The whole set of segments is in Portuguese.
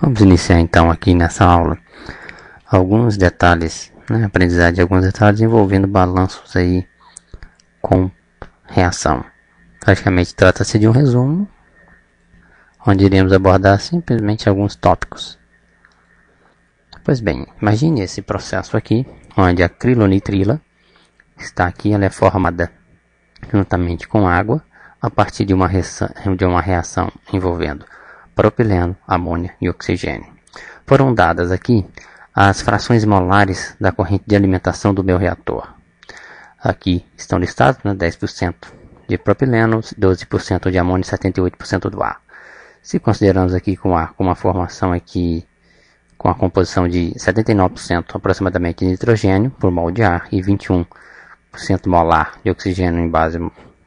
Vamos iniciar então aqui nessa aula alguns detalhes, né, de alguns detalhes envolvendo balanços aí com reação. Praticamente trata-se de um resumo, onde iremos abordar simplesmente alguns tópicos. Pois bem, imagine esse processo aqui, onde a acrilonitrila está aqui, ela é formada juntamente com água a partir de uma reação, de uma reação envolvendo propileno, amônia e oxigênio. Foram dadas aqui as frações molares da corrente de alimentação do meu reator. Aqui estão listados né, 10% de propileno, 12% de amônio e 78% do ar. Se considerarmos aqui com ar com uma formação aqui com a composição de 79% aproximadamente de nitrogênio por mol de ar e 21% molar de oxigênio em base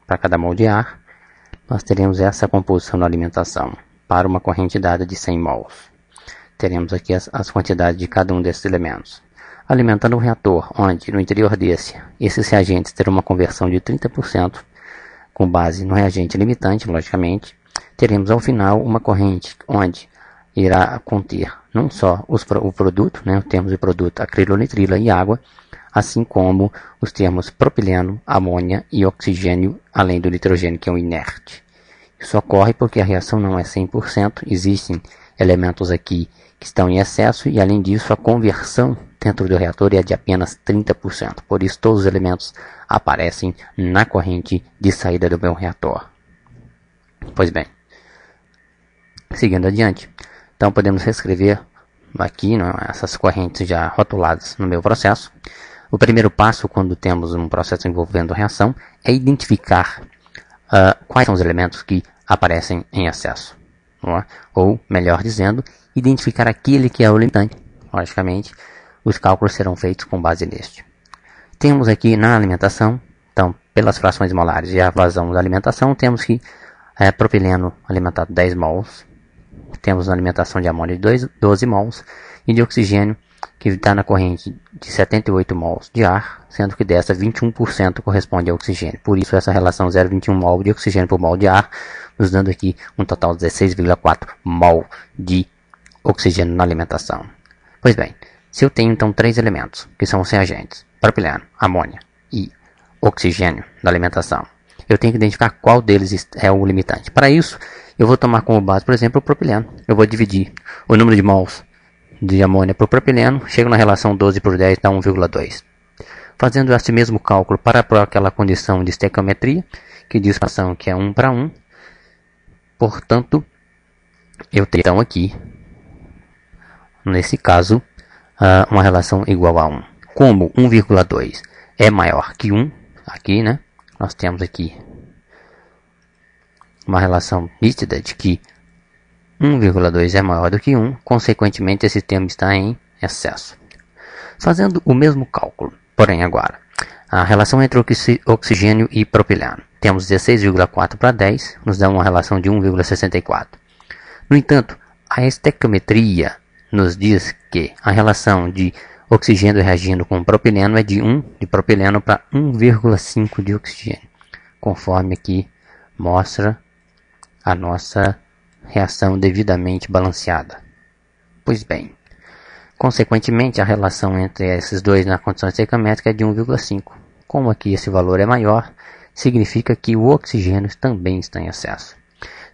para cada mol de ar, nós teremos essa composição na alimentação para uma corrente dada de 100 mols. Teremos aqui as, as quantidades de cada um desses elementos. Alimentando o reator, onde, no interior desse, esses reagentes terão uma conversão de 30%, com base no reagente limitante, logicamente, teremos ao final uma corrente onde irá conter não só os, o produto, né, termos produto acrilonitrila e água, assim como os termos propileno, amônia e oxigênio, além do nitrogênio que é um inerte. Isso ocorre porque a reação não é 100%, existem elementos aqui que estão em excesso e, além disso, a conversão dentro do reator é de apenas 30%. Por isso, todos os elementos aparecem na corrente de saída do meu reator. Pois bem, seguindo adiante, então podemos reescrever aqui não, é? essas correntes já rotuladas no meu processo. O primeiro passo, quando temos um processo envolvendo reação, é identificar uh, quais são os elementos que aparecem em excesso. É? Ou, melhor dizendo, identificar aquele que é o limitante. Logicamente, os cálculos serão feitos com base neste. Temos aqui na alimentação, então, pelas frações molares e a vazão da alimentação, temos que é, propileno alimentado 10 mols, temos alimentação de amônio de 12 mols e de oxigênio que está na corrente de 78 mols de ar, sendo que dessa 21% corresponde ao oxigênio. Por isso essa relação 0,21 mol de oxigênio por mol de ar, nos dando aqui um total de 16,4 mol de oxigênio na alimentação. Pois bem, se eu tenho então três elementos, que são os reagentes, propileno, amônia e oxigênio na alimentação, eu tenho que identificar qual deles é o limitante. Para isso, eu vou tomar como base, por exemplo, o propileno. Eu vou dividir o número de mols de amônia por propileno chega na relação 12 por 10 dá 1,2. Fazendo este mesmo cálculo para aquela condição de estequiometria, que diz relação que é 1 para 1, portanto, eu tenho então aqui, nesse caso, ah, uma relação igual a 1. Como 1,2 é maior que 1, aqui, né? Nós temos aqui uma relação nítida de que 1,2 é maior do que 1, consequentemente esse termo está em excesso. Fazendo o mesmo cálculo, porém agora, a relação entre oxigênio e propileno. Temos 16,4 para 10, nos dá uma relação de 1,64. No entanto, a estequiometria nos diz que a relação de oxigênio reagindo com propileno é de 1 de propileno para 1,5 de oxigênio, conforme aqui mostra a nossa reação devidamente balanceada. Pois bem, consequentemente a relação entre esses dois na condição estequiométrica é de 1,5. Como aqui esse valor é maior, significa que o oxigênio também está em excesso.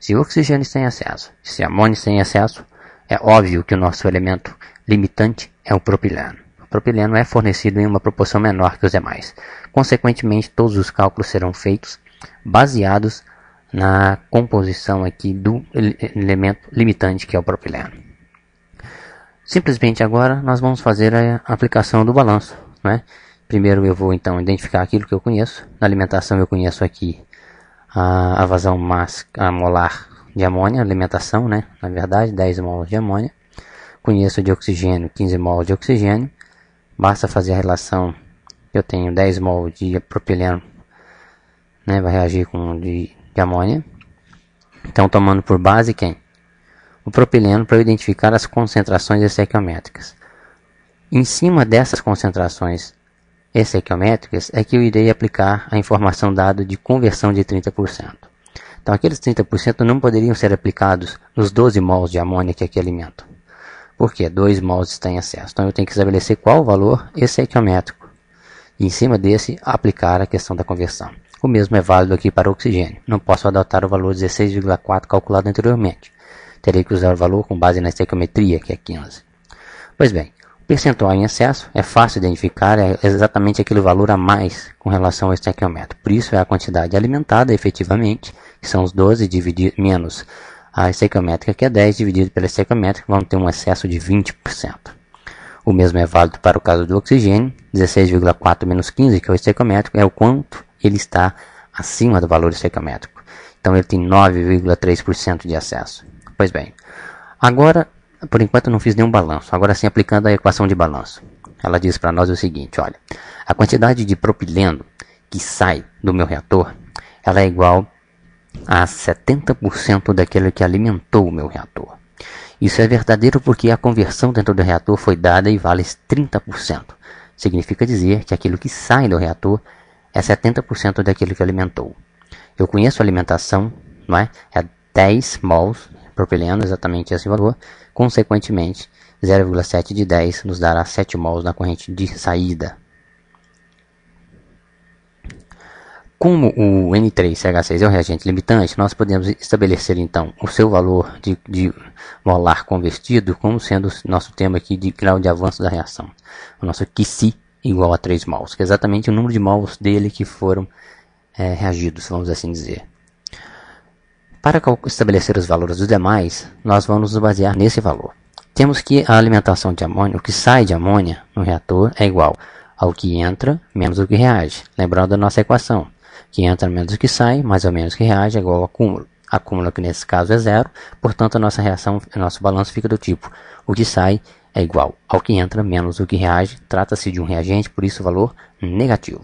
Se o oxigênio está em excesso, se amônio está em excesso, é óbvio que o nosso elemento limitante é o propileno. O propileno é fornecido em uma proporção menor que os demais. Consequentemente, todos os cálculos serão feitos baseados na composição aqui do elemento limitante que é o propileno. Simplesmente agora nós vamos fazer a aplicação do balanço. Né? Primeiro eu vou então identificar aquilo que eu conheço. Na alimentação eu conheço aqui a, a vazão mas, a molar de amônia, alimentação, né? na verdade 10 mols de amônia. Conheço de oxigênio 15 mols de oxigênio. Basta fazer a relação eu tenho 10 mols de propileno, né? vai reagir com de de é amônia, Então, tomando por base quem? O propileno para identificar as concentrações essequiométricas. Em cima dessas concentrações essequiométricas é que eu irei aplicar a informação dada de conversão de 30%. Então, aqueles 30% não poderiam ser aplicados nos 12 mols de amônia que aqui alimento. Por quê? 2 mols em excesso. Então, eu tenho que estabelecer qual o valor essequiométrico. E, em cima desse, aplicar a questão da conversão. O mesmo é válido aqui para o oxigênio. Não posso adotar o valor 16,4 calculado anteriormente. Terei que usar o valor com base na estequiometria, que é 15. Pois bem, o percentual em excesso é fácil identificar, é exatamente aquele valor a mais com relação ao estequiométrico. Por isso é a quantidade alimentada efetivamente, que são os 12 dividido menos a estequiométrica, que é 10, dividido pela estequiométrica, vamos ter um excesso de 20%. O mesmo é válido para o caso do oxigênio, 16,4 menos 15, que é o estequiométrico, é o quanto ele está acima do valor estequiométrico. Então ele tem 9,3% de acesso. Pois bem, agora, por enquanto não fiz nenhum balanço, agora sim aplicando a equação de balanço. Ela diz para nós o seguinte, olha, a quantidade de propileno que sai do meu reator, ela é igual a 70% daquele que alimentou o meu reator. Isso é verdadeiro porque a conversão dentro do reator foi dada e vale 30%. Significa dizer que aquilo que sai do reator é 70% daquilo que alimentou. Eu conheço a alimentação, não é? É 10 mols propileno, exatamente esse valor. Consequentemente, 0,7 de 10 nos dará 7 mols na corrente de saída. Como o N3CH6 é um reagente limitante, nós podemos estabelecer então o seu valor de, de molar convertido como sendo o nosso tema aqui de grau de avanço da reação, o nosso QC igual a 3 mols, que é exatamente o número de mols dele que foram é, reagidos, vamos assim dizer. Para estabelecer os valores dos demais, nós vamos nos basear nesse valor. Temos que a alimentação de amônia, o que sai de amônia no reator é igual ao que entra menos o que reage, lembrando a nossa equação, que entra menos o que sai, mais ou menos o que reage é igual ao acúmulo. Acúmulo que nesse caso é zero, portanto a nossa reação, nosso balanço fica do tipo o que sai é igual ao que entra menos o que reage, trata-se de um reagente, por isso valor negativo.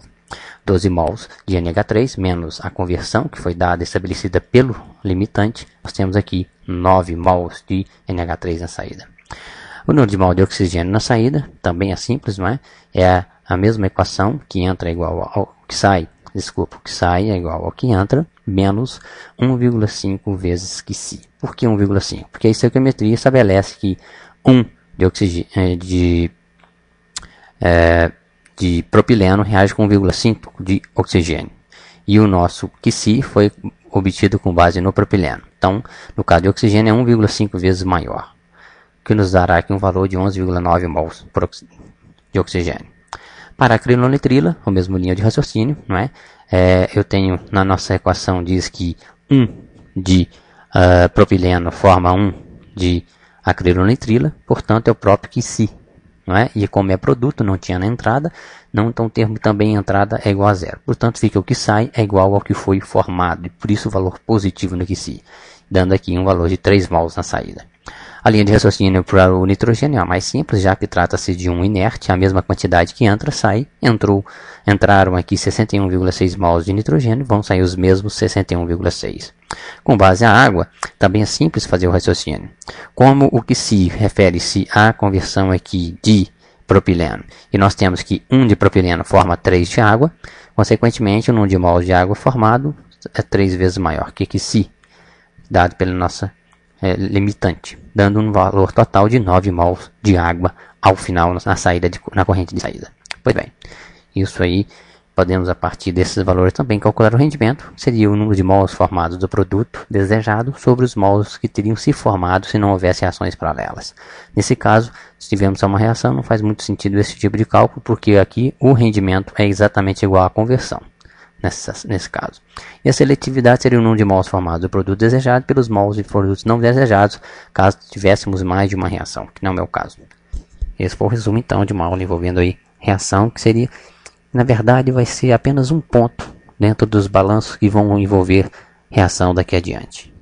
12 mols de NH3 menos a conversão que foi dada estabelecida pelo limitante, nós temos aqui 9 mols de NH3 na saída. O número de mol de oxigênio na saída também é simples, não é? É a mesma equação que entra é igual ao que sai, desculpa, que sai é igual ao que entra, menos 1,5 vezes que se. Por que 1,5? Porque a estequiometria estabelece que 1 de, oxigênio é, de, é, de propileno reage com 1,5 de oxigênio. E o nosso QC foi obtido com base no propileno. Então, no caso de oxigênio, é 1,5 vezes maior, que nos dará aqui um valor de 11,9 mols de oxigênio. Para a crinonitrila, a mesma linha de raciocínio, não é? é? eu tenho na nossa equação diz que 1 de uh, propileno forma 1 de acrilonitrila, portanto, é o próprio que si. Não é? E como é produto, não tinha na entrada, não, então o termo também entrada é igual a zero. Portanto, fica o que sai é igual ao que foi formado, e por isso o valor positivo no que si, dando aqui um valor de 3 mols na saída. A linha de raciocínio para o nitrogênio é a mais simples, já que trata-se de um inerte, a mesma quantidade que entra, sai. Entrou, entraram aqui 61,6 mols de nitrogênio, vão sair os mesmos 61,6. Com base à água, também é simples fazer o raciocínio. Como o que se refere-se à conversão aqui de propileno, e nós temos que 1 de propileno forma 3 de água, consequentemente o número de mols de água formado é 3 vezes maior que que se, dado pela nossa é, limitante, dando um valor total de 9 mols de água ao final na, saída de, na corrente de saída. Pois bem, isso aí podemos a partir desses valores também calcular o rendimento, seria o número de mols formados do produto desejado sobre os mols que teriam se formado se não houvesse ações paralelas. Nesse caso, se tivermos uma reação, não faz muito sentido esse tipo de cálculo, porque aqui o rendimento é exatamente igual à conversão nessas, nesse caso. E a seletividade seria o número de mols formados do produto desejado pelos mols de produtos não desejados, caso tivéssemos mais de uma reação, que não é o caso. Esse foi o resumo então de uma aula envolvendo aí reação, que seria, na verdade, vai ser apenas um ponto dentro dos balanços que vão envolver reação daqui adiante.